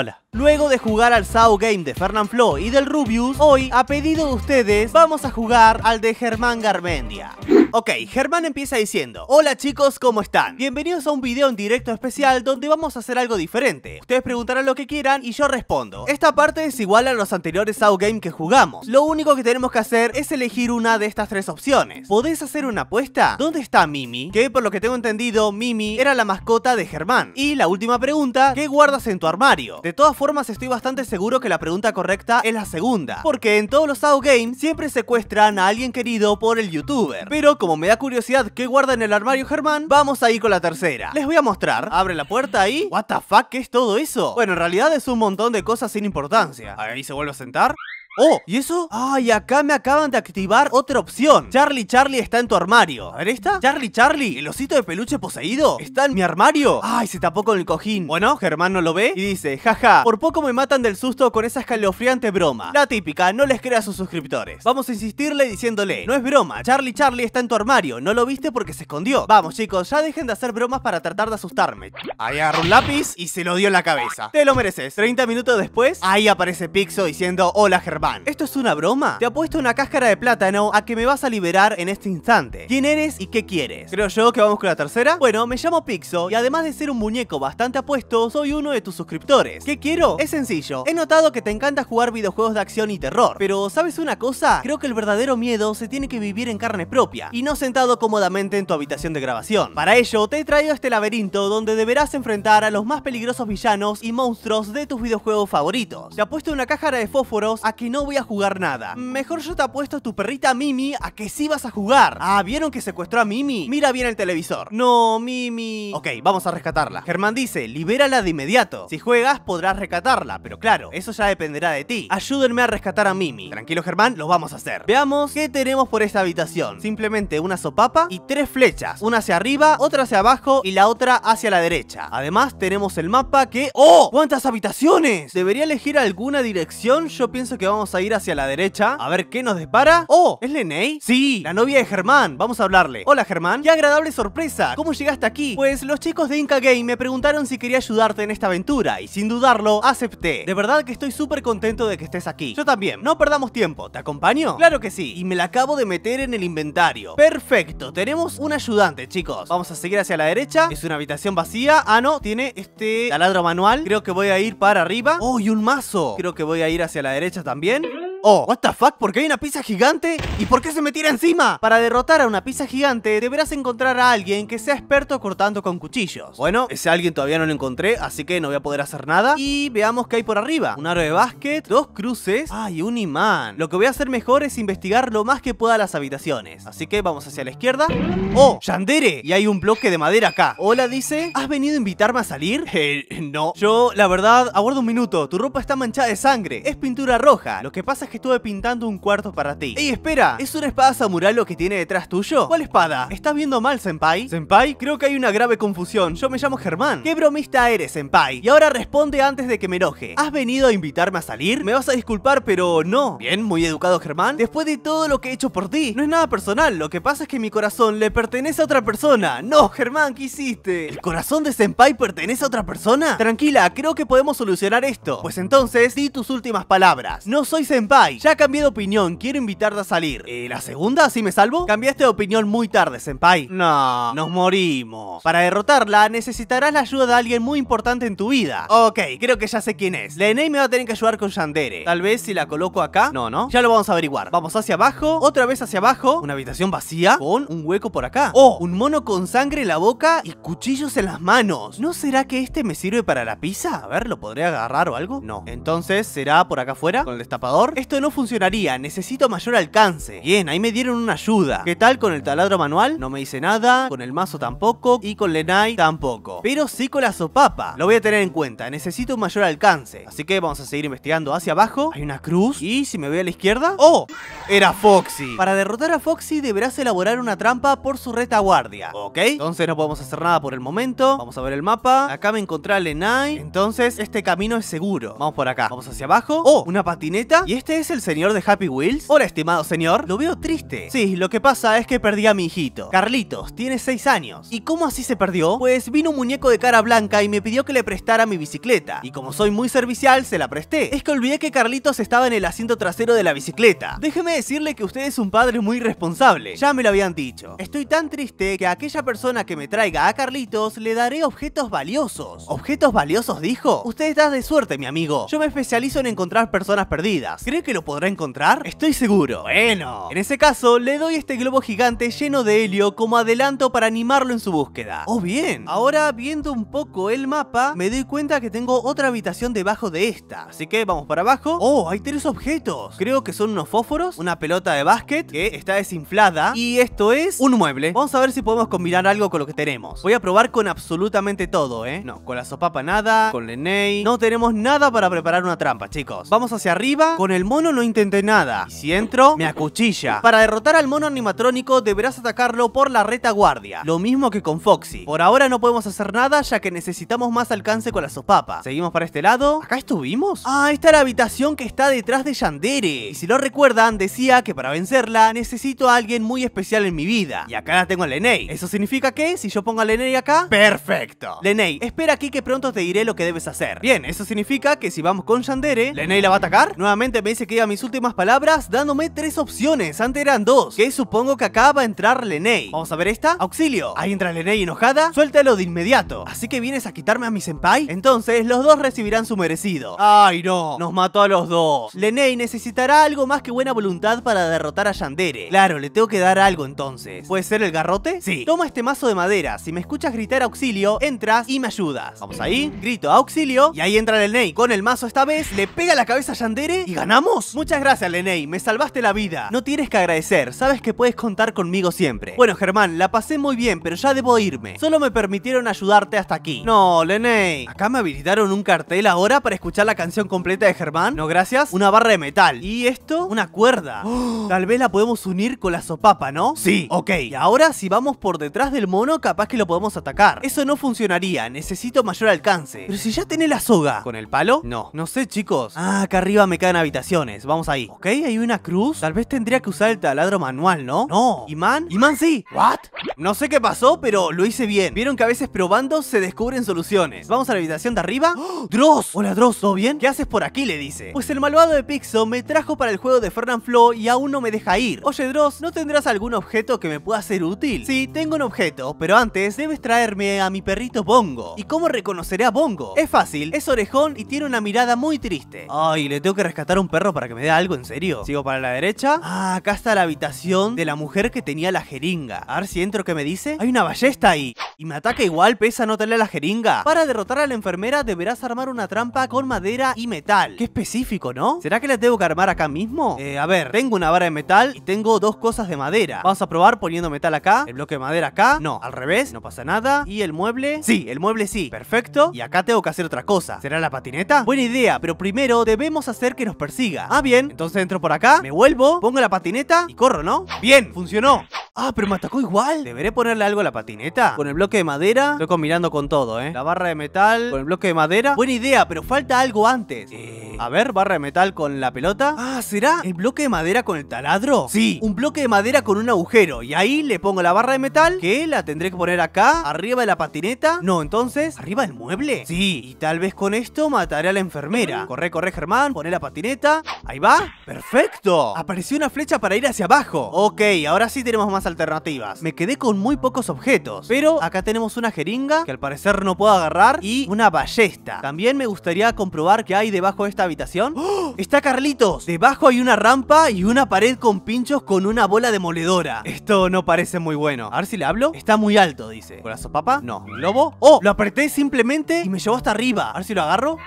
Hola. Luego de jugar al Sao Game de Fernand Flo y del Rubius, hoy, a pedido de ustedes, vamos a jugar al de Germán Garmendia. Ok, Germán empieza diciendo Hola chicos, ¿cómo están? Bienvenidos a un video en directo especial donde vamos a hacer algo diferente Ustedes preguntarán lo que quieran y yo respondo Esta parte es igual a los anteriores Game que jugamos Lo único que tenemos que hacer es elegir una de estas tres opciones ¿Podés hacer una apuesta? ¿Dónde está Mimi? Que por lo que tengo entendido, Mimi era la mascota de Germán Y la última pregunta, ¿qué guardas en tu armario? De todas formas estoy bastante seguro que la pregunta correcta es la segunda Porque en todos los Games siempre secuestran a alguien querido por el youtuber Pero como me da curiosidad qué guarda en el armario Germán, vamos ahí con la tercera. Les voy a mostrar. Abre la puerta ahí. What the fuck, ¿qué es todo eso? Bueno, en realidad es un montón de cosas sin importancia. Ahí se vuelve a sentar. ¡Oh! ¿Y eso? ¡Ay, acá me acaban de activar otra opción! Charlie Charlie está en tu armario. A ver esta. Charlie Charlie, el osito de peluche poseído. Está en mi armario. ¡Ay, se tapó con el cojín! Bueno, Germán no lo ve y dice, jaja, por poco me matan del susto con esa escalofriante broma. La típica, no les crea a sus suscriptores. Vamos a insistirle diciéndole, no es broma, Charlie Charlie está en tu armario, no lo viste porque se escondió. Vamos chicos, ya dejen de hacer bromas para tratar de asustarme. Ahí agarró un lápiz y se lo dio en la cabeza. Te lo mereces. 30 minutos después, ahí aparece Pixo diciendo, hola Germán. ¿Esto es una broma? Te apuesto una cáscara de plátano a que me vas a liberar en este instante. ¿Quién eres y qué quieres? Creo yo que vamos con la tercera. Bueno, me llamo Pixo y además de ser un muñeco bastante apuesto, soy uno de tus suscriptores. ¿Qué quiero? Es sencillo. He notado que te encanta jugar videojuegos de acción y terror, pero ¿sabes una cosa? Creo que el verdadero miedo se tiene que vivir en carne propia y no sentado cómodamente en tu habitación de grabación. Para ello, te he traído este laberinto donde deberás enfrentar a los más peligrosos villanos y monstruos de tus videojuegos favoritos. Te apuesto una cáscara de fósforos a que no no voy a jugar nada. Mejor yo te apuesto a tu perrita Mimi a que sí vas a jugar. Ah, ¿vieron que secuestró a Mimi? Mira bien el televisor. No, Mimi. Ok, vamos a rescatarla. Germán dice, libérala de inmediato. Si juegas podrás rescatarla, pero claro, eso ya dependerá de ti. Ayúdenme a rescatar a Mimi. Tranquilo Germán, lo vamos a hacer. Veamos qué tenemos por esta habitación. Simplemente una sopapa y tres flechas. Una hacia arriba, otra hacia abajo y la otra hacia la derecha. Además tenemos el mapa que... ¡Oh! ¡Cuántas habitaciones! ¿Debería elegir alguna dirección? Yo pienso que vamos a ir hacia la derecha a ver qué nos dispara? ¡Oh! ¿Es Lenei? Sí, la novia de Germán. Vamos a hablarle. Hola Germán, qué agradable sorpresa. ¿Cómo llegaste aquí? Pues los chicos de Inca Game me preguntaron si quería ayudarte en esta aventura y sin dudarlo acepté. De verdad que estoy súper contento de que estés aquí. Yo también. No perdamos tiempo. ¿Te acompaño? Claro que sí. Y me la acabo de meter en el inventario. Perfecto. Tenemos un ayudante, chicos. Vamos a seguir hacia la derecha. Es una habitación vacía. Ah, no. Tiene este taladro manual. Creo que voy a ir para arriba. ¡Oh, y un mazo! Creo que voy a ir hacia la derecha también. bien? Oh, what the fuck, ¿por qué hay una pizza gigante? ¿Y por qué se me tira encima? Para derrotar a una pizza gigante deberás encontrar a alguien que sea experto cortando con cuchillos Bueno, ese alguien todavía no lo encontré, así que no voy a poder hacer nada Y veamos qué hay por arriba Un aro de básquet, dos cruces, ay, un imán Lo que voy a hacer mejor es investigar lo más que pueda las habitaciones Así que vamos hacia la izquierda Oh, Yandere, y hay un bloque de madera acá Hola, dice, ¿has venido a invitarme a salir? Eh, no Yo, la verdad, aguardo un minuto, tu ropa está manchada de sangre, es pintura roja Lo que pasa es que estuve pintando un cuarto para ti. ¡Ey, espera! ¿Es una espada samurai lo que tiene detrás tuyo? ¿Cuál espada? ¿Estás viendo mal, senpai? ¿Senpai? Creo que hay una grave confusión. Yo me llamo Germán. ¿Qué bromista eres, senpai? Y ahora responde antes de que me enoje. ¿Has venido a invitarme a salir? Me vas a disculpar, pero no. Bien, muy educado, Germán. Después de todo lo que he hecho por ti, no es nada personal. Lo que pasa es que mi corazón le pertenece a otra persona. No, Germán, ¿qué hiciste? ¿El corazón de senpai pertenece a otra persona? Tranquila, creo que podemos solucionar esto. Pues entonces, di tus últimas palabras. No soy senpai ya cambié de opinión, quiero invitarte a salir. ¿Eh, ¿La segunda? ¿Así me salvo? Cambiaste de opinión muy tarde, Senpai. No, nos morimos. Para derrotarla, necesitarás la ayuda de alguien muy importante en tu vida. Ok, creo que ya sé quién es. Lenei me va a tener que ayudar con Yandere. Tal vez si la coloco acá. No, no. Ya lo vamos a averiguar. Vamos hacia abajo, otra vez hacia abajo. Una habitación vacía con un hueco por acá. Oh, un mono con sangre en la boca y cuchillos en las manos. ¿No será que este me sirve para la pizza? A ver, ¿lo podría agarrar o algo? No. Entonces, ¿será por acá afuera? ¿Con el destapador? Este esto no funcionaría, necesito mayor alcance. Bien, ahí me dieron una ayuda. ¿Qué tal con el taladro manual? No me hice nada, con el mazo tampoco y con Lenai tampoco. Pero sí con la sopapa, lo voy a tener en cuenta, necesito un mayor alcance. Así que vamos a seguir investigando hacia abajo. Hay una cruz y si me voy a la izquierda... ¡Oh! Era Foxy. Para derrotar a Foxy deberás elaborar una trampa por su retaguardia. ¿Ok? Entonces no podemos hacer nada por el momento. Vamos a ver el mapa. Acá me encontré a Lenai. Entonces este camino es seguro. Vamos por acá. Vamos hacia abajo. ¡Oh! Una patineta. Y este es el señor de Happy Wheels? Hola, estimado señor. Lo veo triste. Sí, lo que pasa es que perdí a mi hijito. Carlitos, tiene 6 años. ¿Y cómo así se perdió? Pues vino un muñeco de cara blanca y me pidió que le prestara mi bicicleta. Y como soy muy servicial, se la presté. Es que olvidé que Carlitos estaba en el asiento trasero de la bicicleta. Déjeme decirle que usted es un padre muy responsable. Ya me lo habían dicho. Estoy tan triste que a aquella persona que me traiga a Carlitos le daré objetos valiosos. ¿Objetos valiosos dijo? Usted está de suerte, mi amigo. Yo me especializo en encontrar personas perdidas. ¿Cree que que lo podrá encontrar? Estoy seguro. Bueno. En ese caso, le doy este globo gigante lleno de helio como adelanto para animarlo en su búsqueda. ¡Oh, bien! Ahora, viendo un poco el mapa, me doy cuenta que tengo otra habitación debajo de esta. Así que vamos para abajo. ¡Oh, hay tres objetos! Creo que son unos fósforos, una pelota de básquet que está desinflada y esto es un mueble. Vamos a ver si podemos combinar algo con lo que tenemos. Voy a probar con absolutamente todo, ¿eh? No, con la sopapa nada, con Leney. No tenemos nada para preparar una trampa, chicos. Vamos hacia arriba con el monstruo mono no intenté nada. Y si entro, me acuchilla. Para derrotar al mono animatrónico deberás atacarlo por la retaguardia. Lo mismo que con Foxy. Por ahora no podemos hacer nada ya que necesitamos más alcance con la sopapa. Seguimos para este lado. ¿Acá estuvimos? Ah, esta es la habitación que está detrás de Yandere. Y si lo recuerdan, decía que para vencerla necesito a alguien muy especial en mi vida. Y acá la tengo a Lenei. Eso significa que si yo pongo a Lenei acá... ¡Perfecto! Lenei, espera aquí que pronto te diré lo que debes hacer. Bien, eso significa que si vamos con Yandere... ¿Lenei la va a atacar? Nuevamente me dice que queda mis últimas palabras dándome tres opciones, antes eran dos, que supongo que acá va a entrar Lenei. Vamos a ver esta, auxilio. Ahí entra Lenei enojada, suéltalo de inmediato. ¿Así que vienes a quitarme a mi senpai? Entonces los dos recibirán su merecido. ¡Ay no! Nos mató a los dos. Lenei necesitará algo más que buena voluntad para derrotar a Yandere. Claro, le tengo que dar algo entonces. ¿Puede ser el garrote? Sí. Toma este mazo de madera, si me escuchas gritar auxilio, entras y me ayudas. Vamos ahí, grito auxilio y ahí entra Lenei. Con el mazo esta vez, le pega la cabeza a Yandere y ganamos. Muchas gracias, Lenei, me salvaste la vida. No tienes que agradecer, sabes que puedes contar conmigo siempre. Bueno, Germán, la pasé muy bien, pero ya debo irme. Solo me permitieron ayudarte hasta aquí. No, Lenei. ¿Acá me habilitaron un cartel ahora para escuchar la canción completa de Germán? No, gracias. Una barra de metal. ¿Y esto? Una cuerda. Tal vez la podemos unir con la sopapa, ¿no? Sí. Ok. Y ahora, si vamos por detrás del mono, capaz que lo podemos atacar. Eso no funcionaría, necesito mayor alcance. Pero si ya tiene la soga. ¿Con el palo? No. No sé, chicos. Ah, acá arriba me cae una habitación vamos ahí. Ok, hay una cruz. Tal vez tendría que usar el taladro manual, ¿no? No. ¿Imán? ¿Imán sí? ¿What? No sé qué pasó, pero lo hice bien. Vieron que a veces probando se descubren soluciones Vamos a la habitación de arriba. ¡Oh! ¡Dross! Hola, Dross, ¿todo bien? ¿Qué haces por aquí? Le dice. Pues el malvado de Pixo me trajo para el juego de Fernand Flo y aún no me deja ir. Oye, Dross, ¿no tendrás algún objeto que me pueda ser útil? Sí, tengo un objeto, pero antes debes traerme a mi perrito Bongo. ¿Y cómo reconoceré a Bongo? Es fácil, es orejón y tiene una mirada muy triste. Ay, le tengo que rescatar un perro para que me dé algo, en serio. Sigo para la derecha. Ah, acá está la habitación de la mujer que tenía la jeringa. A ver si entro, ¿qué me dice? Hay una ballesta ahí. Y me ataca igual pesa no tener la jeringa. Para derrotar a la enfermera deberás armar una trampa con madera y metal. Qué específico, ¿no? ¿Será que la tengo que armar acá mismo? Eh, a ver, tengo una vara de metal y tengo dos cosas de madera. Vamos a probar poniendo metal acá, el bloque de madera acá. No, al revés, no pasa nada. Y el mueble, sí, el mueble sí, perfecto. Y acá tengo que hacer otra cosa. ¿Será la patineta? Buena idea, pero primero debemos hacer que nos persiga. Ah, bien, entonces entro por acá, me vuelvo, pongo la patineta y corro, ¿no? Bien, funcionó. Ah, pero me atacó igual. ¿Deberé ponerle algo a la patineta? Con el bloque de madera. Estoy combinando con todo, ¿eh? La barra de metal con el bloque de madera. Buena idea, pero falta algo antes. Eh, a ver, barra de metal con la pelota. Ah, ¿será el bloque de madera con el taladro? Sí, un bloque de madera con un agujero. Y ahí le pongo la barra de metal, ¿Qué? la tendré que poner acá, arriba de la patineta. No, entonces, arriba del mueble. Sí, y tal vez con esto mataré a la enfermera. Corre, corre, Germán, poné la patineta. Ahí va. Perfecto. Apareció una flecha para ir hacia abajo. Ok, ahora sí tenemos más alternativas. Me quedé con muy pocos objetos, pero acá tenemos una jeringa que al parecer no puedo agarrar y una ballesta. También me gustaría comprobar qué hay debajo de esta habitación. ¡Oh! ¡Está Carlitos! Debajo hay una rampa y una pared con pinchos con una bola demoledora. Esto no parece muy bueno. A ver si le hablo. Está muy alto, dice. ¿Corazón papá? No. ¿Lobo? ¡Oh! Lo apreté simplemente y me llevó hasta arriba. A ver si lo agarro.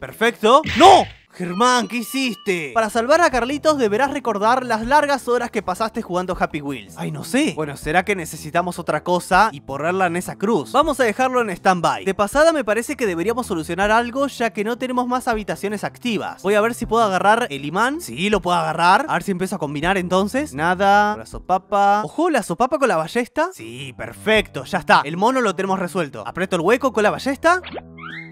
Perfecto. ¡No! Germán, ¿qué hiciste? Para salvar a Carlitos deberás recordar las largas horas que pasaste jugando Happy Wheels. Ay, no sé. Bueno, ¿será que necesitamos otra cosa y ponerla en esa cruz? Vamos a dejarlo en stand-by. De pasada me parece que deberíamos solucionar algo ya que no tenemos más habitaciones activas. Voy a ver si puedo agarrar el imán. Sí, lo puedo agarrar. A ver si empiezo a combinar entonces. Nada. La sopapa. Ojo, la sopapa con la ballesta. Sí, perfecto, ya está. El mono lo tenemos resuelto. Aprieto el hueco con la ballesta.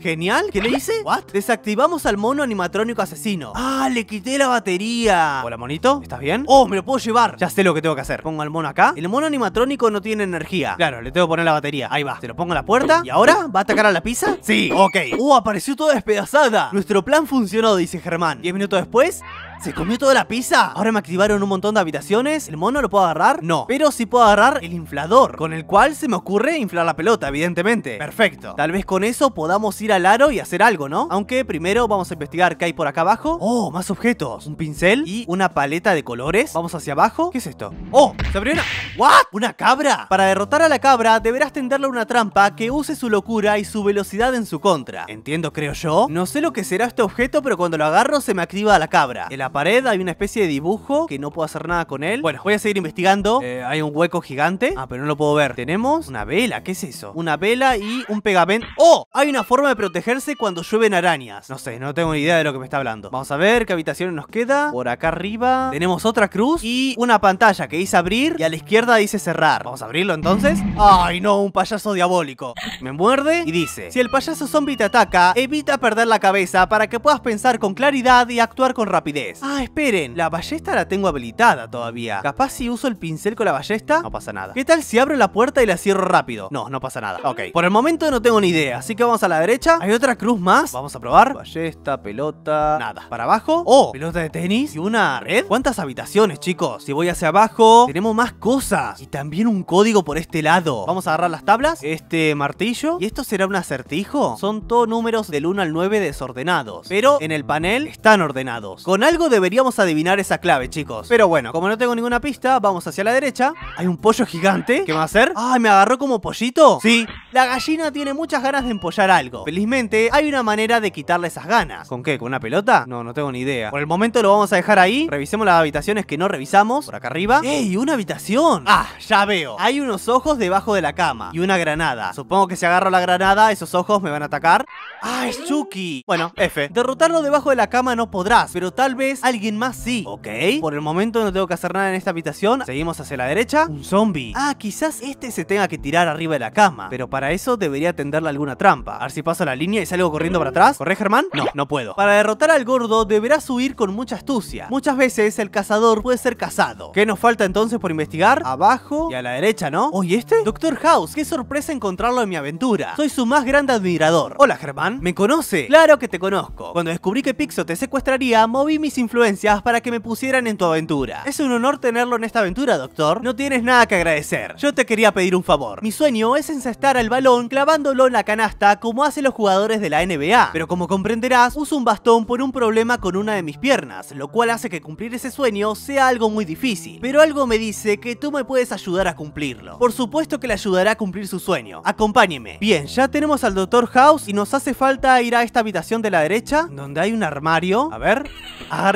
Genial, ¿qué le hice? ¿What? Desactivamos al mono animatrónico asesino Ah, le quité la batería Hola, monito, ¿estás bien? Oh, me lo puedo llevar Ya sé lo que tengo que hacer Pongo al mono acá El mono animatrónico no tiene energía Claro, le tengo que poner la batería Ahí va, te lo pongo a la puerta ¿Y ahora? ¿Va a atacar a la pizza? Sí, ok ¡Uh! apareció toda despedazada Nuestro plan funcionó, dice Germán Diez minutos después ¿Se comió toda la pizza? Ahora me activaron un montón de habitaciones. ¿El mono lo puedo agarrar? No. Pero sí puedo agarrar el inflador, con el cual se me ocurre inflar la pelota, evidentemente. Perfecto. Tal vez con eso podamos ir al aro y hacer algo, ¿no? Aunque primero vamos a investigar qué hay por acá abajo. Oh, más objetos. Un pincel y una paleta de colores. Vamos hacia abajo. ¿Qué es esto? Oh, se abrió una... ¿What? ¿Una cabra? Para derrotar a la cabra, deberás tenderle una trampa que use su locura y su velocidad en su contra. Entiendo, creo yo. No sé lo que será este objeto, pero cuando lo agarro se me activa la cabra pared hay una especie de dibujo que no puedo hacer nada con él. Bueno, voy a seguir investigando. Eh, hay un hueco gigante. Ah, pero no lo puedo ver. Tenemos una vela. ¿Qué es eso? Una vela y un pegamento. ¡Oh! Hay una forma de protegerse cuando llueven arañas. No sé, no tengo ni idea de lo que me está hablando. Vamos a ver qué habitaciones nos queda. Por acá arriba tenemos otra cruz y una pantalla que dice abrir y a la izquierda dice cerrar. Vamos a abrirlo entonces. ¡Ay, no! Un payaso diabólico. Me muerde y dice, si el payaso zombie te ataca, evita perder la cabeza para que puedas pensar con claridad y actuar con rapidez. Ah, esperen, la ballesta la tengo habilitada todavía. Capaz si uso el pincel con la ballesta, no pasa nada. ¿Qué tal si abro la puerta y la cierro rápido? No, no pasa nada. Ok, por el momento no tengo ni idea, así que vamos a la derecha. Hay otra cruz más. Vamos a probar. Ballesta, pelota, nada. Para abajo, oh, pelota de tenis y una red. ¿Cuántas habitaciones, chicos? Si voy hacia abajo, tenemos más cosas. Y también un código por este lado. Vamos a agarrar las tablas, este martillo. ¿Y esto será un acertijo? Son todos números del 1 al 9 desordenados. Pero en el panel están ordenados. Con algo deberíamos adivinar esa clave, chicos. Pero bueno, como no tengo ninguna pista, vamos hacia la derecha. Hay un pollo gigante. ¿Qué va a hacer? ¡Ah, me agarró como pollito! Sí, la gallina tiene muchas ganas de empollar algo. Felizmente, hay una manera de quitarle esas ganas. ¿Con qué? ¿Con una pelota? No, no tengo ni idea. Por el momento lo vamos a dejar ahí. Revisemos las habitaciones que no revisamos. Por acá arriba. ¡Ey, una habitación! ¡Ah, ya veo! Hay unos ojos debajo de la cama y una granada. Supongo que si agarro la granada, esos ojos me van a atacar. ¡Ah, es Chucky! Bueno, F. Derrotarlo debajo de la cama no podrás, pero tal vez alguien más sí. Ok. Por el momento no tengo que hacer nada en esta habitación. Seguimos hacia la derecha. Un zombie. Ah, quizás este se tenga que tirar arriba de la cama. Pero para eso debería tenderle alguna trampa. A ver si paso la línea y salgo corriendo para atrás. ¿Corre, Germán? No, no puedo. Para derrotar al gordo deberás huir con mucha astucia. Muchas veces el cazador puede ser cazado. ¿Qué nos falta entonces por investigar? Abajo y a la derecha, ¿no? ¿Oye este? Doctor House, qué sorpresa encontrarlo en mi aventura. Soy su más grande admirador. Hola, Germán. ¿Me conoce? Claro que te conozco. Cuando descubrí que Pixo te secuestraría, moví mis influencias para que me pusieran en tu aventura. Es un honor tenerlo en esta aventura, doctor. No tienes nada que agradecer. Yo te quería pedir un favor. Mi sueño es encestar al balón clavándolo en la canasta como hacen los jugadores de la NBA. Pero como comprenderás, uso un bastón por un problema con una de mis piernas, lo cual hace que cumplir ese sueño sea algo muy difícil. Pero algo me dice que tú me puedes ayudar a cumplirlo. Por supuesto que le ayudará a cumplir su sueño. Acompáñeme. Bien, ya tenemos al doctor House y nos hace falta ir a esta habitación de la derecha, donde hay un armario. A ver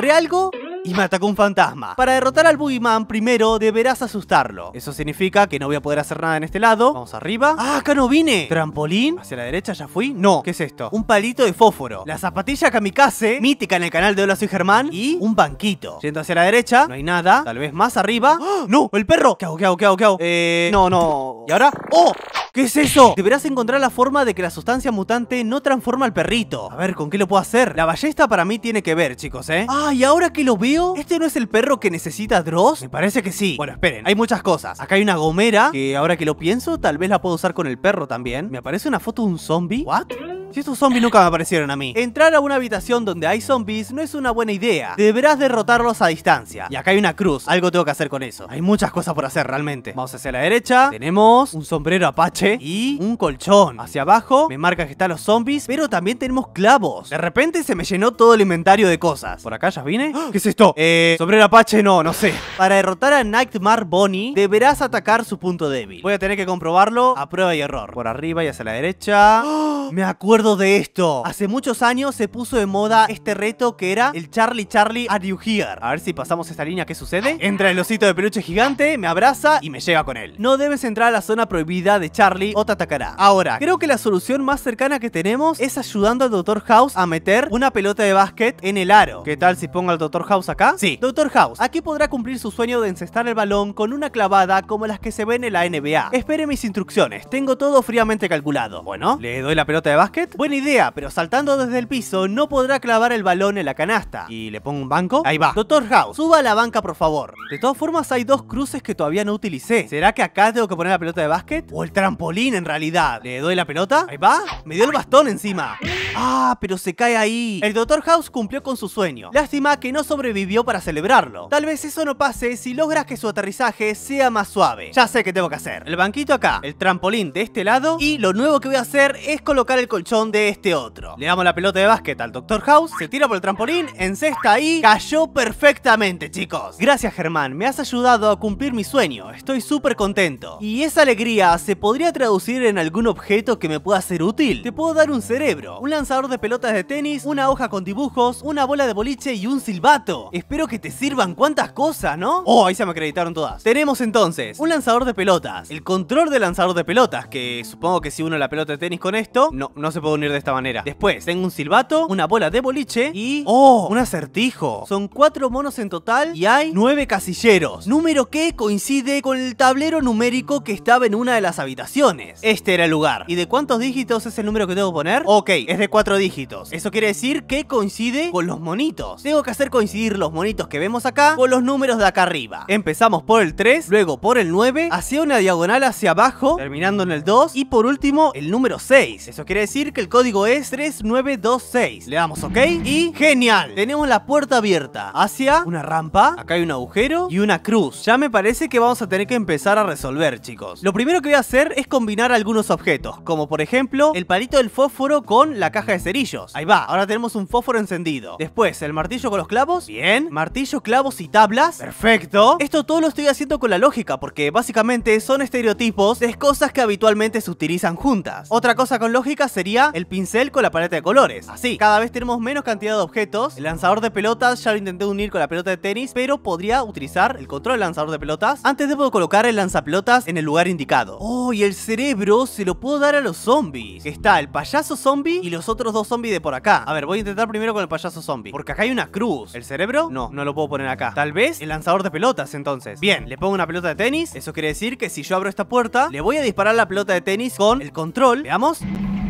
agarré algo y me atacó un fantasma. Para derrotar al Boogeyman primero deberás asustarlo. Eso significa que no voy a poder hacer nada en este lado. Vamos arriba. ¡Ah, acá no vine! ¿Trampolín? ¿Hacia la derecha ya fui? No. ¿Qué es esto? Un palito de fósforo. La zapatilla kamikaze, mítica en el canal de Hola Soy Germán. Y un banquito. Yendo hacia la derecha, no hay nada. Tal vez más arriba. ¡Oh! ¡No! ¡El perro! ¿Qué ¿Qué hago? ¿Qué hago? ¿Qué hago? Eh... No, no. ¿Y ahora? ¡Oh! ¿Qué es eh, eso? Deberás encontrar la forma de que la sustancia mutante no transforma al perrito. A ver, ¿con qué lo puedo hacer? La ballesta para mí tiene que ver, chicos, ¿eh? Ah, y ahora que lo veo, ¿este no es el perro que necesita Dross? Me parece que sí. Bueno, esperen, hay muchas cosas. Acá hay una gomera, que ahora que lo pienso, tal vez la puedo usar con el perro también. Me aparece una foto de un zombie. ¿What? Si estos zombies nunca me aparecieron a mí. Entrar a una habitación donde hay zombies no es una buena idea. Deberás derrotarlos a distancia. Y acá hay una cruz. Algo tengo que hacer con eso. Hay muchas cosas por hacer realmente. Vamos hacia la derecha. Tenemos un sombrero apache y un colchón. Hacia abajo me marca que están los zombies, pero también tenemos clavos. De repente se me llenó todo el inventario de cosas. ¿Por acá ya vine? ¡Ah! ¿Qué es esto? Eh, sombrero apache no, no sé. Para derrotar a Nightmare Bonnie, deberás atacar su punto débil. Voy a tener que comprobarlo a prueba y error. Por arriba y hacia la derecha. ¡Ah! Me acuerdo de esto. Hace muchos años se puso de moda este reto que era el Charlie Charlie Are You Here. A ver si pasamos esta línea, ¿qué sucede? Entra el osito de peluche gigante, me abraza y me llega con él. No debes entrar a la zona prohibida de Charlie o te atacará. Ahora, creo que la solución más cercana que tenemos es ayudando al Dr. House a meter una pelota de básquet en el aro. ¿Qué tal si pongo al Dr. House acá? Sí, Dr. House, aquí podrá cumplir su sueño de encestar el balón con una clavada como las que se ven en la NBA. Espere mis instrucciones, tengo todo fríamente calculado. Bueno, le doy la pelota de básquet Buena idea, pero saltando desde el piso no podrá clavar el balón en la canasta. ¿Y le pongo un banco? Ahí va. Doctor House, suba a la banca por favor. De todas formas hay dos cruces que todavía no utilicé. ¿Será que acá tengo que poner la pelota de básquet? O el trampolín en realidad. ¿Le doy la pelota? Ahí va. Me dio el bastón encima. Ah, pero se cae ahí. El Doctor House cumplió con su sueño. Lástima que no sobrevivió para celebrarlo. Tal vez eso no pase si logras que su aterrizaje sea más suave. Ya sé qué tengo que hacer. El banquito acá, el trampolín de este lado y lo nuevo que voy a hacer es colocar el colchón de este otro. Le damos la pelota de básquet al Dr. House, se tira por el trampolín, encesta y cayó perfectamente, chicos. Gracias, Germán, me has ayudado a cumplir mi sueño, estoy súper contento. Y esa alegría se podría traducir en algún objeto que me pueda ser útil. Te puedo dar un cerebro, un lanzador de pelotas de tenis, una hoja con dibujos, una bola de boliche y un silbato. Espero que te sirvan cuantas cosas, ¿no? Oh, ahí se me acreditaron todas. Tenemos entonces un lanzador de pelotas, el control de lanzador de pelotas, que supongo que si uno la pelota de tenis con esto, no, no se puede unir de esta manera. Después tengo un silbato, una bola de boliche y... ¡Oh! Un acertijo. Son cuatro monos en total y hay nueve casilleros. Número que coincide con el tablero numérico que estaba en una de las habitaciones. Este era el lugar. ¿Y de cuántos dígitos es el número que tengo que poner? Ok, es de cuatro dígitos. Eso quiere decir que coincide con los monitos. Tengo que hacer coincidir los monitos que vemos acá con los números de acá arriba. Empezamos por el 3, luego por el 9, hacia una diagonal hacia abajo, terminando en el 2 y por último el número 6. Eso quiere decir que el código es 3926. Le damos ok y genial. Tenemos la puerta abierta hacia una rampa. Acá hay un agujero y una cruz. Ya me parece que vamos a tener que empezar a resolver, chicos. Lo primero que voy a hacer es combinar algunos objetos, como por ejemplo el palito del fósforo con la caja de cerillos. Ahí va, ahora tenemos un fósforo encendido. Después el martillo con los clavos. Bien. Martillo, clavos y tablas. Perfecto. Esto todo lo estoy haciendo con la lógica, porque básicamente son estereotipos de cosas que habitualmente se utilizan juntas. Otra cosa con lógica sería el pincel con la paleta de colores. Así, cada vez tenemos menos cantidad de objetos. El lanzador de pelotas ya lo intenté unir con la pelota de tenis, pero podría utilizar el control del lanzador de pelotas. Antes poder colocar el lanzapelotas en el lugar indicado. Oh, y el cerebro se lo puedo dar a los zombies. Está el payaso zombie y los otros dos zombies de por acá. A ver, voy a intentar primero con el payaso zombie, porque acá hay una cruz. ¿El cerebro? No, no lo puedo poner acá. Tal vez el lanzador de pelotas, entonces. Bien, le pongo una pelota de tenis. Eso quiere decir que si yo abro esta puerta, le voy a disparar la pelota de tenis con el control. Veamos.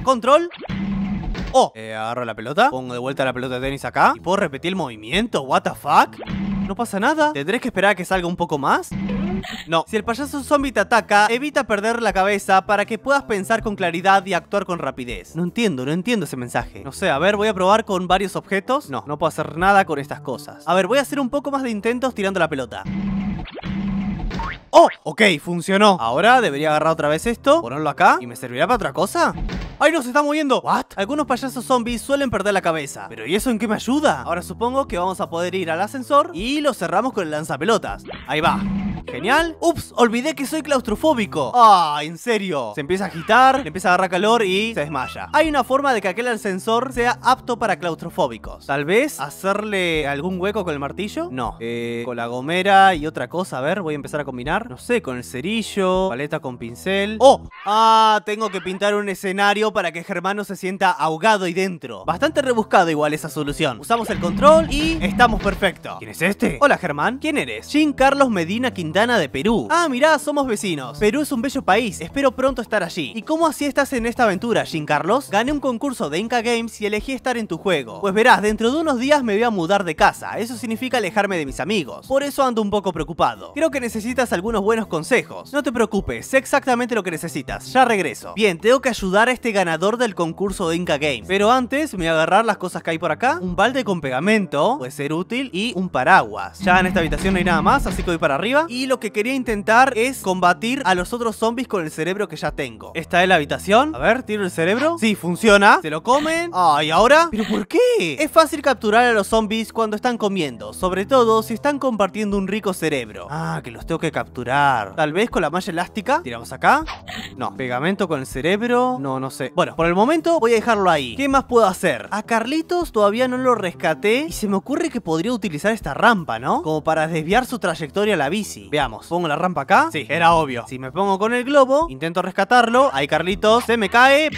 Control. ¡Oh! agarro la pelota. Pongo de vuelta la pelota de tenis acá. ¿Y puedo repetir el movimiento? ¿What the fuck? No pasa nada. ¿Tendré que esperar a que salga un poco más? No. Si el payaso zombie te ataca, evita perder la cabeza para que puedas pensar con claridad y actuar con rapidez. No entiendo, no entiendo ese mensaje. No sé, a ver, voy a probar con varios objetos. No, no puedo hacer nada con estas cosas. A ver, voy a hacer un poco más de intentos tirando la pelota. ¡Oh! Ok, funcionó Ahora debería agarrar otra vez esto Ponerlo acá ¿Y me servirá para otra cosa? ¡Ay, nos ¡Se está moviendo! ¿What? Algunos payasos zombies suelen perder la cabeza ¿Pero y eso en qué me ayuda? Ahora supongo que vamos a poder ir al ascensor Y lo cerramos con el lanzapelotas Ahí va ¿Genial? Ups, olvidé que soy claustrofóbico. Ah, en serio. Se empieza a agitar, le empieza a agarrar calor y se desmaya. Hay una forma de que aquel ascensor sea apto para claustrofóbicos. Tal vez hacerle algún hueco con el martillo. No. Eh, con la gomera y otra cosa. A ver, voy a empezar a combinar. No sé, con el cerillo, paleta con pincel. ¡Oh! Ah, tengo que pintar un escenario para que Germano se sienta ahogado ahí dentro. Bastante rebuscado igual esa solución. Usamos el control y estamos perfecto. ¿Quién es este? Hola, Germán. ¿Quién eres? Jean Carlos Medina Quintana de Perú. Ah, mirá, somos vecinos. Perú es un bello país, espero pronto estar allí. ¿Y cómo así estás en esta aventura, Jim Carlos? Gané un concurso de Inca Games y elegí estar en tu juego. Pues verás, dentro de unos días me voy a mudar de casa, eso significa alejarme de mis amigos. Por eso ando un poco preocupado. Creo que necesitas algunos buenos consejos. No te preocupes, sé exactamente lo que necesitas, ya regreso. Bien, tengo que ayudar a este ganador del concurso de Inca Games. Pero antes, me voy a agarrar las cosas que hay por acá. Un balde con pegamento, puede ser útil, y un paraguas. Ya en esta habitación no hay nada más, así que voy para arriba. Y y lo que quería intentar es combatir a los otros zombies con el cerebro que ya tengo. Esta es la habitación. A ver, tiro el cerebro. Sí, funciona. Se lo comen. Ay, ¿y ahora? ¿Pero por qué? Es fácil capturar a los zombies cuando están comiendo, sobre todo si están compartiendo un rico cerebro. Ah, que los tengo que capturar. Tal vez con la malla elástica. Tiramos acá. No, pegamento con el cerebro. No, no sé. Bueno, por el momento voy a dejarlo ahí. ¿Qué más puedo hacer? A Carlitos todavía no lo rescaté y se me ocurre que podría utilizar esta rampa, ¿no? Como para desviar su trayectoria a la bici. Veamos, pongo la rampa acá. Sí, era obvio. Si me pongo con el globo, intento rescatarlo. Ahí Carlitos, se me cae.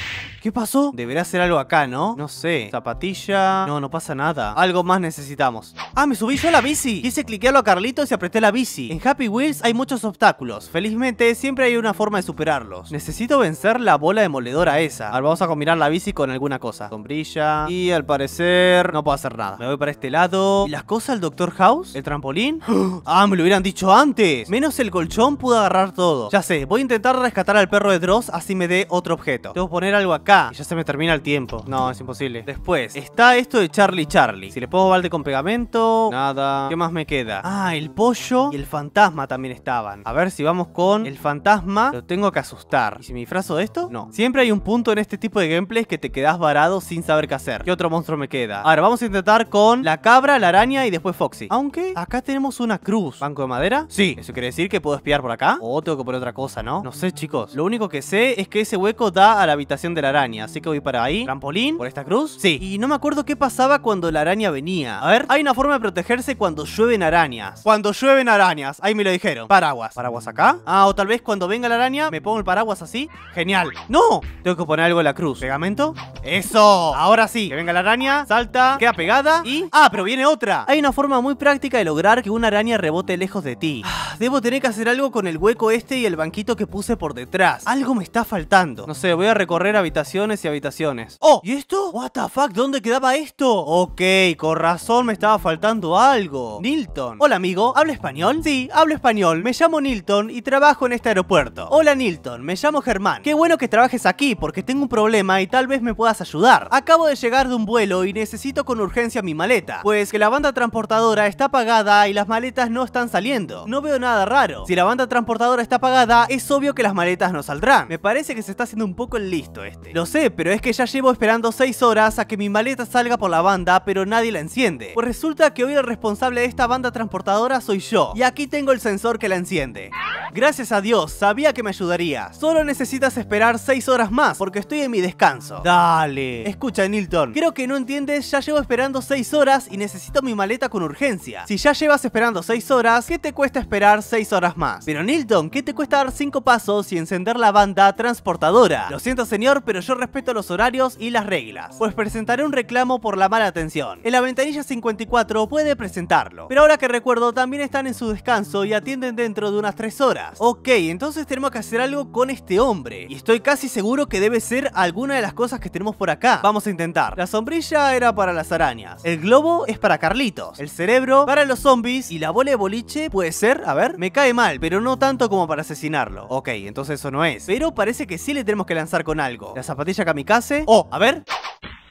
¿Qué pasó? Debería hacer algo acá, ¿no? No sé. Zapatilla. No, no pasa nada. Algo más necesitamos. Ah, me subí yo a la bici. Quise cliquearlo a Carlitos y apreté la bici. En Happy Wheels hay muchos obstáculos. Felizmente, siempre hay una forma de superarlos. Necesito vencer la bola demoledora esa. Ahora vamos a combinar la bici con alguna cosa. Sombrilla. Y al parecer, no puedo hacer nada. Me voy para este lado. ¿Y las cosas del Dr. House? ¿El trampolín? ¡Ah, me lo hubieran dicho antes! Menos el colchón pude agarrar todo. Ya sé, voy a intentar rescatar al perro de Dross así me dé otro objeto. Debo poner algo acá. Y ya se me termina el tiempo. No, es imposible. Después, está esto de Charlie Charlie. Si le puedo balde con pegamento, nada. ¿Qué más me queda? Ah, el pollo y el fantasma también estaban. A ver si vamos con el fantasma. Lo tengo que asustar. ¿Y si me disfrazo de esto? No. Siempre hay un punto en este tipo de gameplays que te quedas varado sin saber qué hacer. ¿Qué otro monstruo me queda? Ahora, vamos a intentar con la cabra, la araña y después Foxy. Aunque acá tenemos una cruz. ¿Banco de madera? Sí, eso quiere decir que puedo espiar por acá. O tengo que poner otra cosa, ¿no? No sé, chicos. Lo único que sé es que ese hueco da a la habitación de la araña. Así que voy para ahí. Trampolín. Por esta cruz. Sí. Y no me acuerdo qué pasaba cuando la araña venía. A ver. Hay una forma de protegerse cuando llueven arañas. Cuando llueven arañas. Ahí me lo dijeron. Paraguas. Paraguas acá. Ah, o tal vez cuando venga la araña me pongo el paraguas así. Genial. ¡No! Tengo que poner algo en la cruz. ¿Pegamento? ¡Eso! Ahora sí. Que venga la araña. Salta. Queda pegada. Y... Ah, pero viene otra. Hay una forma muy práctica de lograr que una araña rebote lejos de ti. Ah. Debo tener que hacer algo con el hueco este y el banquito que puse por detrás. Algo me está faltando. No sé, voy a recorrer habitaciones y habitaciones. ¡Oh! ¿Y esto? ¿What the fuck? ¿Dónde quedaba esto? Ok, con razón me estaba faltando algo. Nilton. Hola, amigo. ¿Habla español? Sí, hablo español. Me llamo Nilton y trabajo en este aeropuerto. Hola, Nilton. Me llamo Germán. Qué bueno que trabajes aquí porque tengo un problema y tal vez me puedas ayudar. Acabo de llegar de un vuelo y necesito con urgencia mi maleta. Pues que la banda transportadora está apagada y las maletas no están saliendo. No veo nada raro. Si la banda transportadora está apagada, es obvio que las maletas no saldrán. Me parece que se está haciendo un poco el listo este. Lo sé, pero es que ya llevo esperando 6 horas a que mi maleta salga por la banda, pero nadie la enciende. Pues resulta que hoy el responsable de esta banda transportadora soy yo. Y aquí tengo el sensor que la enciende. Gracias a Dios, sabía que me ayudaría. Solo necesitas esperar 6 horas más, porque estoy en mi descanso. Dale. Escucha, Nilton. Creo que no entiendes, ya llevo esperando 6 horas y necesito mi maleta con urgencia. Si ya llevas esperando 6 horas, ¿qué te cuesta esperar? 6 horas más. Pero Nilton, ¿qué te cuesta dar 5 pasos y encender la banda transportadora? Lo siento señor, pero yo respeto los horarios y las reglas, pues presentaré un reclamo por la mala atención. En la ventanilla 54 puede presentarlo. Pero ahora que recuerdo, también están en su descanso y atienden dentro de unas 3 horas. Ok, entonces tenemos que hacer algo con este hombre. Y estoy casi seguro que debe ser alguna de las cosas que tenemos por acá. Vamos a intentar. La sombrilla era para las arañas. El globo es para Carlitos. El cerebro para los zombies. Y la bola de boliche puede ser a ver. Me cae mal, pero no tanto como para asesinarlo. Ok, entonces eso no es. Pero parece que sí le tenemos que lanzar con algo. La zapatilla kamikaze. Oh, a ver.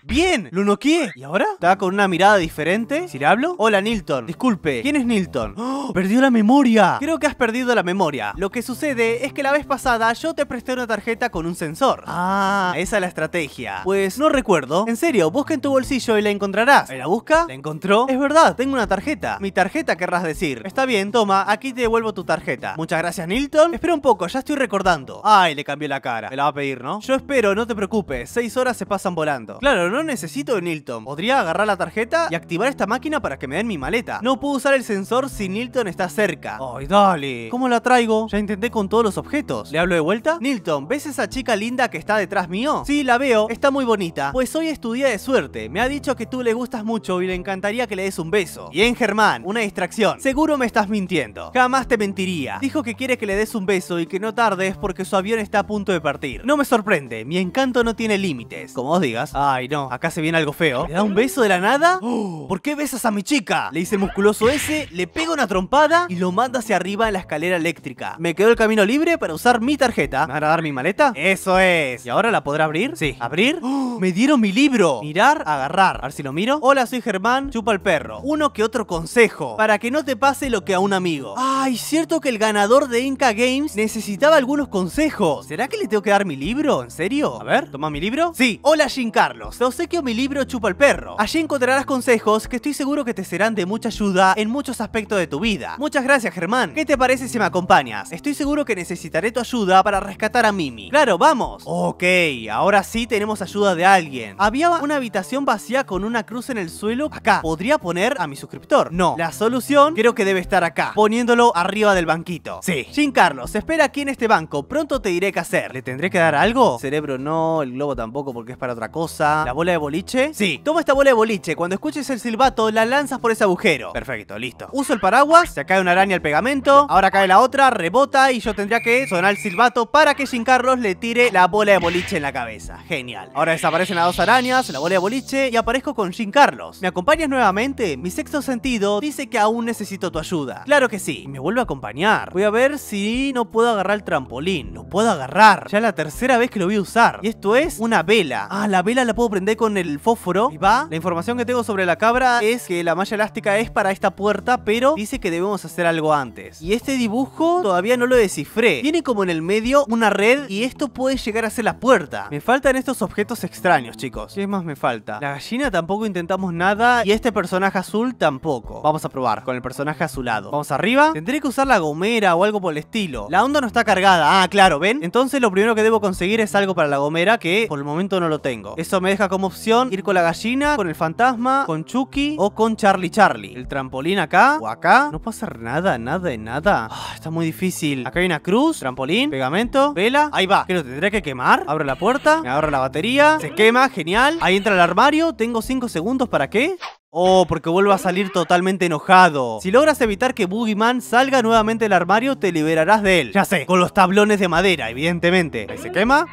¡Bien! ¡Lo ¿Y ahora? ¿Está con una mirada diferente. ¿Si le hablo? Hola, Nilton. Disculpe, ¿quién es Nilton? ¡Oh! ¡Perdió la memoria! Creo que has perdido la memoria. Lo que sucede es que la vez pasada yo te presté una tarjeta con un sensor. Ah, esa es la estrategia. Pues no recuerdo. En serio, busca en tu bolsillo y la encontrarás. ¿La busca? ¿La encontró? Es verdad, tengo una tarjeta. Mi tarjeta querrás decir. Está bien, toma, aquí te devuelvo tu tarjeta. Muchas gracias, Nilton. Espera un poco, ya estoy recordando. Ay, le cambió la cara. Me la va a pedir, ¿no? Yo espero, no te preocupes. Seis horas se pasan volando. Claro, no necesito de Nilton. Podría agarrar la tarjeta y activar esta máquina para que me den mi maleta. No puedo usar el sensor si Nilton está cerca. ¡Ay, dale! ¿Cómo la traigo? Ya intenté con todos los objetos. ¿Le hablo de vuelta? Nilton, ¿ves esa chica linda que está detrás mío? Sí, la veo. Está muy bonita. Pues hoy es de suerte. Me ha dicho que tú le gustas mucho y le encantaría que le des un beso. Bien, Germán, una distracción. Seguro me estás mintiendo. Jamás te mentiría. Dijo que quiere que le des un beso y que no tardes porque su avión está a punto de partir. No me sorprende. Mi encanto no tiene límites. Como os digas. Ay, no acá se viene algo feo. ¿Le da un beso de la nada? ¿Por qué besas a mi chica? Le dice musculoso ese, le pega una trompada y lo manda hacia arriba en la escalera eléctrica. Me quedo el camino libre para usar mi tarjeta. ¿Me van a dar mi maleta? Eso es. ¿Y ahora la podrá abrir? Sí. ¿Abrir? Me dieron mi libro. Mirar, agarrar. A ver si lo miro. Hola, soy Germán. Chupa el perro. Uno que otro consejo. Para que no te pase lo que a un amigo. Ay, cierto que el ganador de Inca Games necesitaba algunos consejos. ¿Será que le tengo que dar mi libro? ¿En serio? A ver, toma mi libro. Sí. Hola, Jim Carlos que mi libro Chupa el Perro. Allí encontrarás consejos que estoy seguro que te serán de mucha ayuda en muchos aspectos de tu vida. Muchas gracias, Germán. ¿Qué te parece si me acompañas? Estoy seguro que necesitaré tu ayuda para rescatar a Mimi. Claro, vamos. Ok, ahora sí tenemos ayuda de alguien. Había una habitación vacía con una cruz en el suelo acá. ¿Podría poner a mi suscriptor? No. La solución creo que debe estar acá, poniéndolo arriba del banquito. Sí. Jim Carlos, espera aquí en este banco. Pronto te diré qué hacer. ¿Le tendré que dar algo? Cerebro no, el globo tampoco porque es para otra cosa. La bola de boliche? Sí. Toma esta bola de boliche. Cuando escuches el silbato, la lanzas por ese agujero. Perfecto, listo. Uso el paraguas, se cae una araña al pegamento. Ahora cae la otra, rebota y yo tendría que sonar el silbato para que Jim Carlos le tire la bola de boliche en la cabeza. Genial. Ahora desaparecen las dos arañas, la bola de boliche y aparezco con Jim Carlos. ¿Me acompañas nuevamente? Mi sexto sentido dice que aún necesito tu ayuda. Claro que sí. Me vuelvo a acompañar. Voy a ver si no puedo agarrar el trampolín. Lo puedo agarrar. Ya es la tercera vez que lo voy a usar. Y esto es una vela. Ah, la vela la puedo prender con el fósforo y va. La información que tengo sobre la cabra es que la malla elástica es para esta puerta, pero dice que debemos hacer algo antes. Y este dibujo todavía no lo descifré. Tiene como en el medio una red y esto puede llegar a ser la puerta. Me faltan estos objetos extraños, chicos. ¿Qué más me falta? La gallina tampoco intentamos nada y este personaje azul tampoco. Vamos a probar con el personaje azulado. Vamos arriba. Tendré que usar la gomera o algo por el estilo. La onda no está cargada. Ah, claro, ¿ven? Entonces lo primero que debo conseguir es algo para la gomera que por el momento no lo tengo. Eso me deja como opción ir con la gallina, con el fantasma, con Chucky o con Charlie Charlie. El trampolín acá o acá. No puede nada, nada de nada. Ah, está muy difícil. Acá hay una cruz, trampolín, pegamento, vela. Ahí va. Que lo tendré que quemar. abre la puerta, me agarro la batería. Se quema, genial. Ahí entra el armario. Tengo 5 segundos para qué. Oh, porque vuelvo a salir totalmente enojado. Si logras evitar que Boogeyman salga nuevamente del armario, te liberarás de él. Ya sé, con los tablones de madera, evidentemente. Ahí se quema.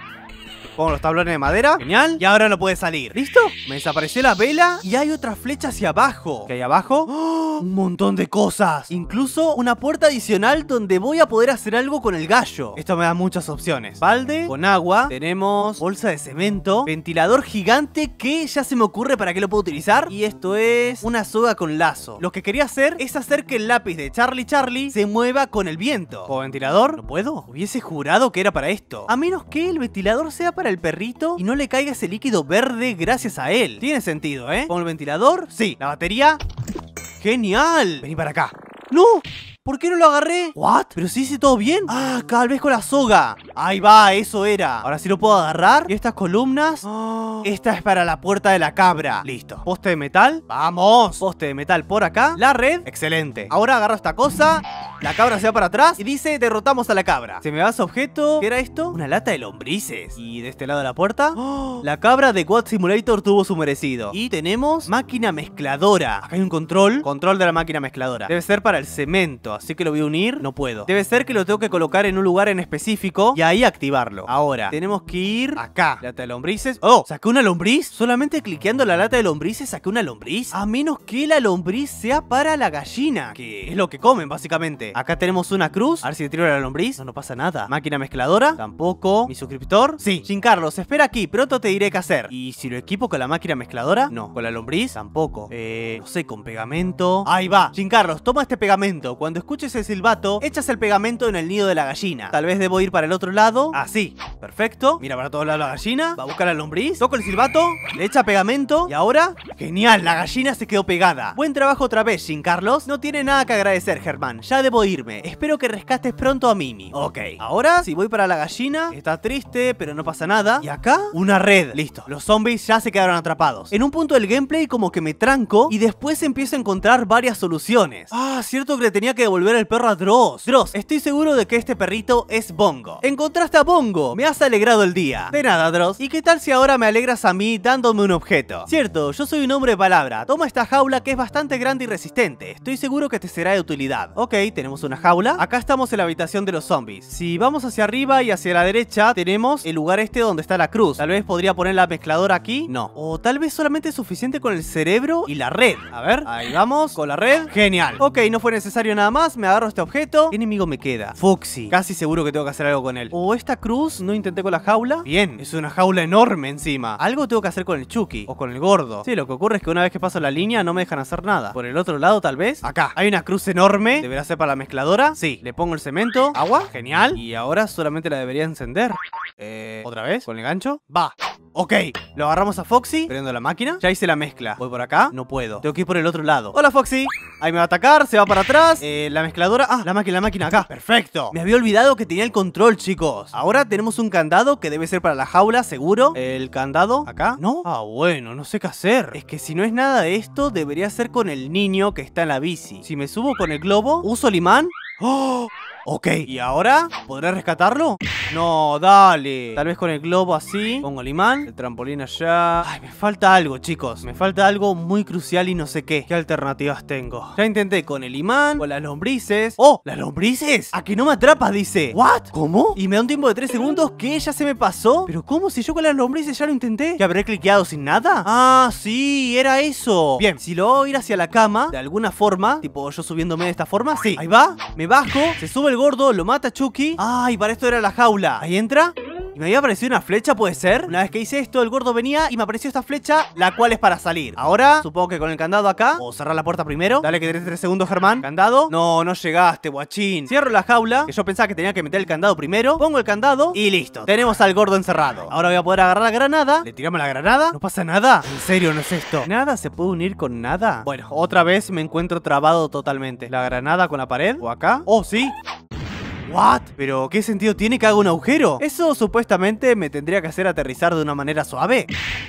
Pongo los tablones de madera. Genial. Y ahora no puede salir. ¿Listo? Me desapareció la vela y hay otra flecha hacia abajo. ¿Qué hay abajo? ¡Oh! Un montón de cosas. Incluso una puerta adicional donde voy a poder hacer algo con el gallo. Esto me da muchas opciones. Balde con agua. Tenemos bolsa de cemento. Ventilador gigante que ya se me ocurre para qué lo puedo utilizar. Y esto es una soga con lazo. Lo que quería hacer es hacer que el lápiz de Charlie Charlie se mueva con el viento. ¿Con ventilador? ¿No puedo? Hubiese jurado que era para esto. A menos que el ventilador sea para el perrito y no le caiga ese líquido verde gracias a él. Tiene sentido, ¿eh? Pongo el ventilador, sí. La batería, genial. Vení para acá. ¡No! ¿Por qué no lo agarré? ¿What? ¿Pero si hice todo bien? Ah, tal vez con la soga Ahí va, eso era Ahora sí lo puedo agarrar Y estas columnas oh. Esta es para la puerta de la cabra Listo Poste de metal Vamos Poste de metal por acá La red Excelente Ahora agarro esta cosa la cabra se va para atrás y dice, derrotamos a la cabra. Se me va ese objeto. ¿Qué era esto? Una lata de lombrices. Y de este lado de la puerta, la cabra de Quad Simulator tuvo su merecido. Y tenemos máquina mezcladora. Acá hay un control. Control de la máquina mezcladora. Debe ser para el cemento, así que lo voy a unir. No puedo. Debe ser que lo tengo que colocar en un lugar en específico y ahí activarlo. Ahora, tenemos que ir acá. Lata de lombrices. ¡Oh! ¿Saqué una lombriz? Solamente cliqueando la lata de lombrices saqué una lombriz. A menos que la lombriz sea para la gallina, que es lo que comen básicamente. Acá tenemos una cruz. A ver si le tiro la lombriz. No, no pasa nada. Máquina mezcladora. Tampoco. Mi suscriptor. Sí. Sin Carlos, espera aquí. Pronto te diré qué hacer. ¿Y si lo equipo con la máquina mezcladora? No. ¿Con la lombriz? Tampoco. Eh, no sé, con pegamento. Ahí va. Sin Carlos, toma este pegamento. Cuando escuches el silbato, echas el pegamento en el nido de la gallina. Tal vez debo ir para el otro lado. Así. Perfecto. Mira para todos lados la gallina. Va a buscar la lombriz. Toco el silbato. Le echa pegamento. Y ahora. Genial. La gallina se quedó pegada. Buen trabajo otra vez, Sin Carlos. No tiene nada que agradecer, Germán. Ya debo irme. Espero que rescates pronto a Mimi. Ok. Ahora, si voy para la gallina, está triste, pero no pasa nada. Y acá, una red. Listo. Los zombies ya se quedaron atrapados. En un punto del gameplay como que me tranco y después empiezo a encontrar varias soluciones. Ah, cierto que le tenía que devolver el perro a Dross. Dross, estoy seguro de que este perrito es Bongo. Encontraste a Bongo. Me has alegrado el día. De nada, Dross. ¿Y qué tal si ahora me alegras a mí dándome un objeto? Cierto, yo soy un hombre de palabra. Toma esta jaula que es bastante grande y resistente. Estoy seguro que te será de utilidad. Ok, tenemos una jaula. Acá estamos en la habitación de los zombies. Si vamos hacia arriba y hacia la derecha, tenemos el lugar este donde está la cruz. Tal vez podría poner la mezcladora aquí. No. O tal vez solamente es suficiente con el cerebro y la red. A ver, ahí vamos, con la red. Genial. Ok, no fue necesario nada más. Me agarro este objeto. ¿Qué enemigo me queda? Foxy. Casi seguro que tengo que hacer algo con él. O esta cruz, no intenté con la jaula. Bien, es una jaula enorme encima. Algo tengo que hacer con el Chucky o con el gordo. Sí, lo que ocurre es que una vez que paso la línea no me dejan hacer nada. Por el otro lado, tal vez. Acá. Hay una cruz enorme. Deberá ser para la mezcladora? Sí. ¿Le pongo el cemento? ¿Agua? Genial. Mm. Y ahora solamente la debería encender. Eh, ¿Otra vez? ¿Con el gancho? Va. Ok, lo agarramos a Foxy. Prendo la máquina. Ya hice la mezcla. Voy por acá. No puedo. Tengo que ir por el otro lado. Hola, Foxy. Ahí me va a atacar. Se va para atrás. Eh, la mezcladora. Ah, la máquina, la máquina acá. Perfecto. Me había olvidado que tenía el control, chicos. Ahora tenemos un candado que debe ser para la jaula, seguro. El candado acá. ¿No? Ah, bueno, no sé qué hacer. Es que si no es nada de esto, debería ser con el niño que está en la bici. Si me subo con el globo, uso el imán. ¡Oh! Ok, ¿y ahora? ¿Podré rescatarlo? No, dale. Tal vez con el globo así. Pongo el imán. El trampolín allá. Ay, me falta algo, chicos. Me falta algo muy crucial y no sé qué. ¿Qué alternativas tengo? Ya intenté con el imán, con las lombrices. ¡Oh! ¿Las lombrices? ¿A que no me atrapas? Dice. ¿What? ¿Cómo? Y me da un tiempo de 3 segundos ¿Qué? ya se me pasó. ¿Pero cómo? Si yo con las lombrices ya lo intenté. ¿Que habré cliqueado sin nada? Ah, sí, era eso. Bien, si lo voy a ir hacia la cama, de alguna forma, tipo yo subiéndome de esta forma, sí. Ahí va, me bajo, se sube el gordo, lo mata Chucky. Ay, para esto era la jaula. Ahí entra. Y me había aparecido una flecha, ¿puede ser? Una vez que hice esto, el gordo venía y me apareció esta flecha, la cual es para salir. Ahora, supongo que con el candado acá, o cerrar la puerta primero. Dale que tenés 3 segundos, Germán. Candado. No, no llegaste, guachín. Cierro la jaula, yo pensaba que tenía que meter el candado primero. Pongo el candado y listo. Tenemos al gordo encerrado. Ahora voy a poder agarrar la granada. Le tiramos la granada. No pasa nada. En serio, no es esto. ¿Nada se puede unir con nada? Bueno, otra vez me encuentro trabado totalmente. ¿La granada con la pared? ¿O acá? Oh, sí. ¿What? ¿Pero qué sentido tiene que haga un agujero? Eso supuestamente me tendría que hacer aterrizar de una manera suave.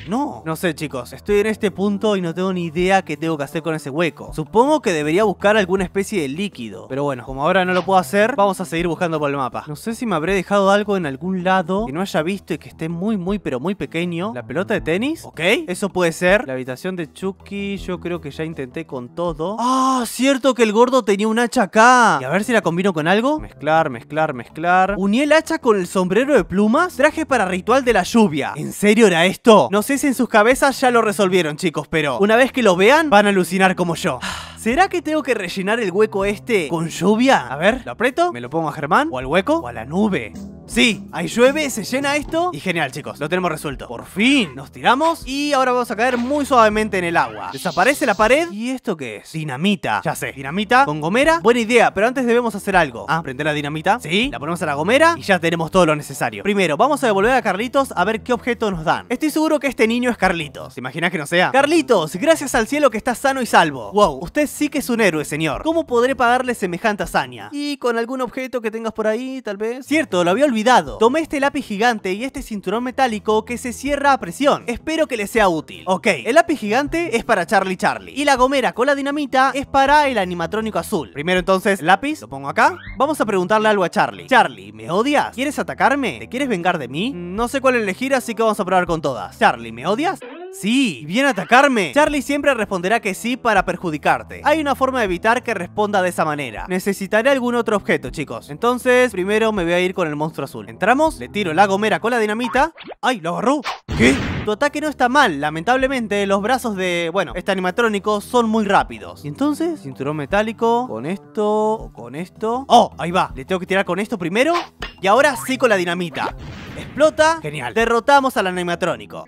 No. No sé, chicos. Estoy en este punto y no tengo ni idea qué tengo que hacer con ese hueco. Supongo que debería buscar alguna especie de líquido. Pero bueno, como ahora no lo puedo hacer, vamos a seguir buscando por el mapa. No sé si me habré dejado algo en algún lado que no haya visto y que esté muy, muy, pero muy pequeño. ¿La pelota de tenis? ¿Ok? Eso puede ser. La habitación de Chucky yo creo que ya intenté con todo. ¡Ah! cierto que el gordo tenía un hacha acá! Y a ver si la combino con algo. Mezclar, mezclar, mezclar, Uní el hacha con el sombrero de plumas, traje para ritual de la lluvia. ¿En serio era esto? No sé si en sus cabezas ya lo resolvieron, chicos, pero una vez que lo vean, van a alucinar como yo. ¿Será que tengo que rellenar el hueco este con lluvia? A ver, ¿lo aprieto? ¿Me lo pongo a Germán? ¿O al hueco? ¿O a la nube? Sí, ahí llueve, se llena esto y genial chicos, lo tenemos resuelto. Por fin, nos tiramos y ahora vamos a caer muy suavemente en el agua. Desaparece la pared y esto qué es? Dinamita. Ya sé, dinamita con gomera. Buena idea, pero antes debemos hacer algo. Ah, prender la dinamita. Sí, la ponemos a la gomera y ya tenemos todo lo necesario. Primero, vamos a devolver a Carlitos a ver qué objeto nos dan. Estoy seguro que este niño es Carlitos. ¿Te imaginas que no sea? Carlitos, gracias al cielo que estás sano y salvo. Wow, usted sí que es un héroe, señor. ¿Cómo podré pagarle semejante hazaña? Y con algún objeto que tengas por ahí, tal vez. Cierto, lo había olvidado Cuidado, Tomé este lápiz gigante y este cinturón metálico que se cierra a presión. Espero que le sea útil. Ok, el lápiz gigante es para Charlie Charlie. Y la gomera con la dinamita es para el animatrónico azul. Primero entonces, lápiz, lo pongo acá. Vamos a preguntarle algo a Charlie. Charlie, ¿me odias? ¿Quieres atacarme? ¿Te quieres vengar de mí? No sé cuál elegir, así que vamos a probar con todas. Charlie, ¿me odias? Sí, viene a atacarme. Charlie siempre responderá que sí para perjudicarte. Hay una forma de evitar que responda de esa manera. Necesitaré algún otro objeto, chicos. Entonces, primero me voy a ir con el monstruo azul. Entramos, le tiro la gomera con la dinamita. ¡Ay, lo agarró! ¿Qué? Tu ataque no está mal, lamentablemente los brazos de, bueno, este animatrónico son muy rápidos. Y entonces, cinturón metálico, con esto, o con esto. ¡Oh! Ahí va, le tengo que tirar con esto primero. Y ahora sí con la dinamita. Explota. Genial. Derrotamos al animatrónico.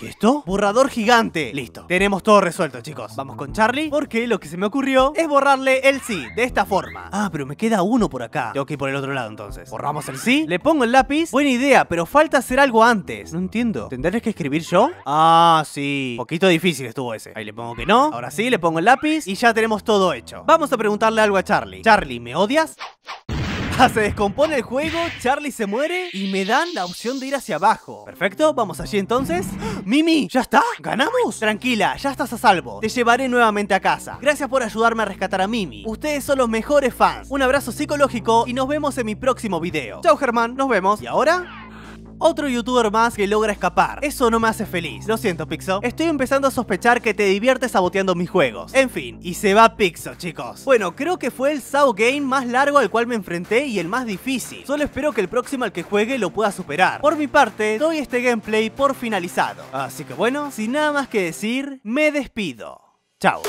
¿Y esto? Borrador gigante. Listo. Tenemos todo resuelto, chicos. Vamos con Charlie, porque lo que se me ocurrió es borrarle el sí, de esta forma. Ah, pero me queda uno por acá. Tengo que ir por el otro lado, entonces. Borramos el sí, le pongo el lápiz. Buena idea, pero falta hacer algo antes. No entiendo. ¿Tendré que escribir yo? Ah, sí. Poquito difícil estuvo ese. Ahí le pongo que no. Ahora sí, le pongo el lápiz y ya tenemos todo hecho. Vamos a preguntarle algo a Charlie. Charlie, ¿me odias? se descompone el juego, Charlie se muere y me dan la opción de ir hacia abajo. Perfecto, vamos allí entonces. Mimi, ¿ya está? ¿Ganamos? Tranquila, ya estás a salvo. Te llevaré nuevamente a casa. Gracias por ayudarme a rescatar a Mimi. Ustedes son los mejores fans. Un abrazo psicológico y nos vemos en mi próximo video. Chau, Germán, nos vemos. ¿Y ahora? Otro youtuber más que logra escapar. Eso no me hace feliz. Lo siento, Pixo. Estoy empezando a sospechar que te diviertes saboteando mis juegos. En fin, y se va Pixo, chicos. Bueno, creo que fue el Sao Game más largo al cual me enfrenté y el más difícil. Solo espero que el próximo al que juegue lo pueda superar. Por mi parte, doy este gameplay por finalizado. Así que bueno, sin nada más que decir, me despido. Chao.